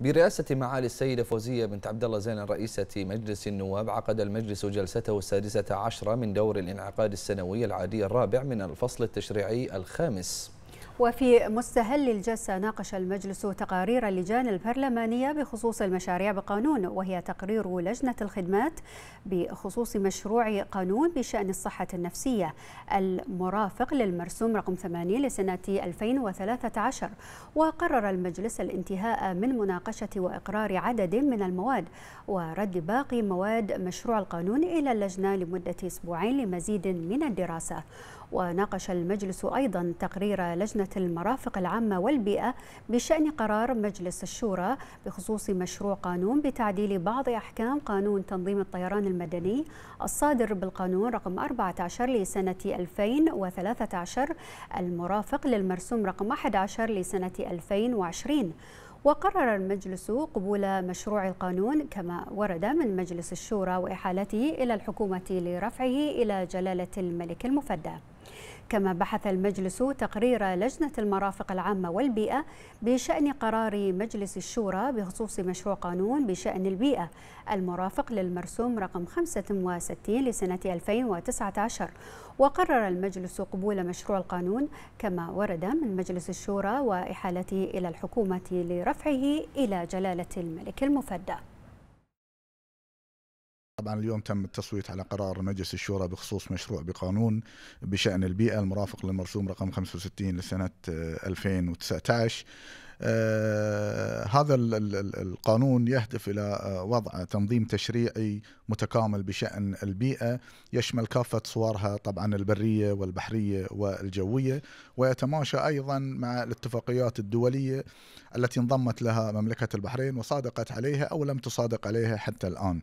برئاسة معالي السيدة فوزية بنت عبد الله زين رئيسة مجلس النواب عقد المجلس جلسته السادسة عشرة من دور الانعقاد السنوي العادي الرابع من الفصل التشريعي الخامس وفي مستهل الجلسة ناقش المجلس تقارير اللجان البرلمانية بخصوص المشاريع بقانون وهي تقرير لجنة الخدمات بخصوص مشروع قانون بشأن الصحة النفسية المرافق للمرسوم رقم 80 لسنة 2013 وقرر المجلس الانتهاء من مناقشة وإقرار عدد من المواد ورد باقي مواد مشروع القانون إلى اللجنة لمدة أسبوعين لمزيد من الدراسة وناقش المجلس أيضا تقرير لجنة المرافق العامة والبيئة بشأن قرار مجلس الشورى بخصوص مشروع قانون بتعديل بعض أحكام قانون تنظيم الطيران المدني الصادر بالقانون رقم 14 لسنة 2013 المرافق للمرسوم رقم 11 لسنة 2020 وقرر المجلس قبول مشروع القانون كما ورد من مجلس الشورى وإحالته إلى الحكومة لرفعه إلى جلالة الملك المفدى كما بحث المجلس تقرير لجنة المرافق العامة والبيئة بشأن قرار مجلس الشورى بخصوص مشروع قانون بشأن البيئة المرافق للمرسوم رقم 65 لسنة 2019 وقرر المجلس قبول مشروع القانون كما ورد من مجلس الشورى وإحالته إلى الحكومة لرفعه إلى جلالة الملك المفدى طبعا اليوم تم التصويت على قرار مجلس الشورى بخصوص مشروع بقانون بشأن البيئة المرافق للمرسوم رقم 65 لسنة 2019 آه، آه، هذا القانون يهدف الى آه، وضع تنظيم تشريعي متكامل بشان البيئه يشمل كافه صورها طبعا البريه والبحريه والجويه ويتماشى ايضا مع الاتفاقيات الدوليه التي انضمت لها مملكه البحرين وصادقت عليها او لم تصادق عليها حتى الان.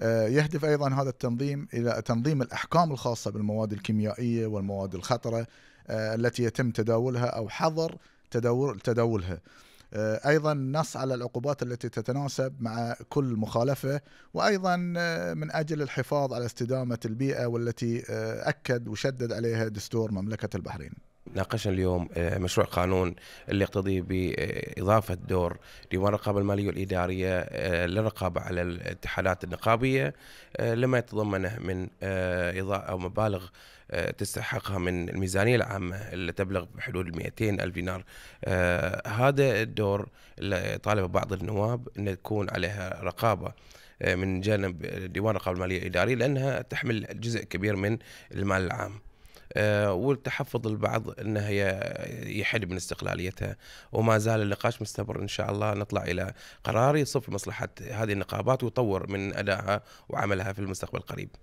آه، يهدف ايضا هذا التنظيم الى تنظيم الاحكام الخاصه بالمواد الكيميائيه والمواد الخطره آه، التي يتم تداولها او حظر تداول تداولها. آه، ايضا نص على العقوبات التي تتناسب مع كل مخالفه وايضا من اجل الحفاظ على استدامه البيئه والتي اكد وشدد عليها دستور مملكه البحرين. ناقشنا اليوم آه، مشروع قانون اللي يقتضي بإضافة دور ديوان الرقابة المالية والإدارية آه، للرقابة على الاتحادات النقابية آه، لما يتضمنه من إضاءة أو مبالغ تستحقها من الميزانية العامة اللي تبلغ بحدود 200 ألف دينار هذا الدور اللي طالب بعض النواب أن يكون عليها رقابة من جانب ديوان الرقابه الماليه الاداري لانها تحمل جزء كبير من المال العام. آه، والتحفظ البعض انه يحد من استقلاليتها وما زال النقاش مستمر ان شاء الله نطلع الى قرار يصف مصلحه هذه النقابات ويطور من ادائها وعملها في المستقبل القريب